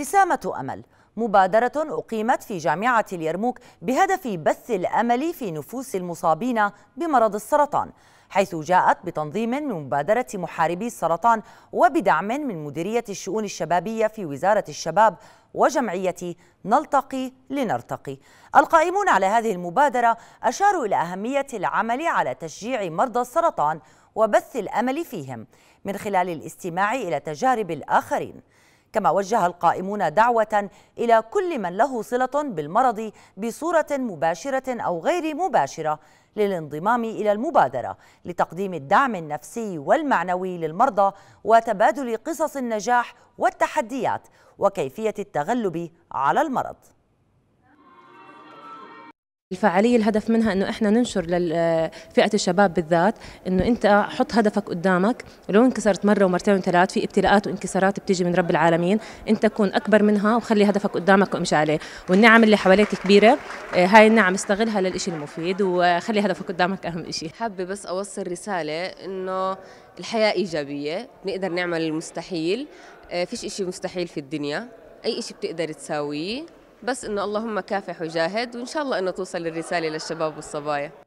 ابتسامة أمل مبادرة أقيمت في جامعة اليرموك بهدف بث الأمل في نفوس المصابين بمرض السرطان حيث جاءت بتنظيم من مبادرة محاربي السرطان وبدعم من مديرية الشؤون الشبابية في وزارة الشباب وجمعية نلتقي لنرتقي القائمون على هذه المبادرة أشاروا إلى أهمية العمل على تشجيع مرضى السرطان وبث الأمل فيهم من خلال الاستماع إلى تجارب الآخرين كما وجه القائمون دعوة إلى كل من له صلة بالمرض بصورة مباشرة أو غير مباشرة للانضمام إلى المبادرة لتقديم الدعم النفسي والمعنوي للمرضى وتبادل قصص النجاح والتحديات وكيفية التغلب على المرض الفعالية الهدف منها انه احنا ننشر لفئة الشباب بالذات انه انت حط هدفك قدامك لو انكسرت مرة ومرتين وثلاث في ابتلاءات وانكسارات بتيجي من رب العالمين انت كون اكبر منها وخلي هدفك قدامك وامشي عليه والنعم اللي حواليك كبيرة آه، هاي النعم استغلها للإشي المفيد وخلي هدفك قدامك اهم إشي حابة بس اوصل رسالة انه الحياة ايجابية نقدر نعمل المستحيل آه، فيش إشي مستحيل في الدنيا اي إشي بتقدر تساويه بس انه اللهم كافح وجاهد وان شاء الله انه توصل الرساله للشباب والصبايا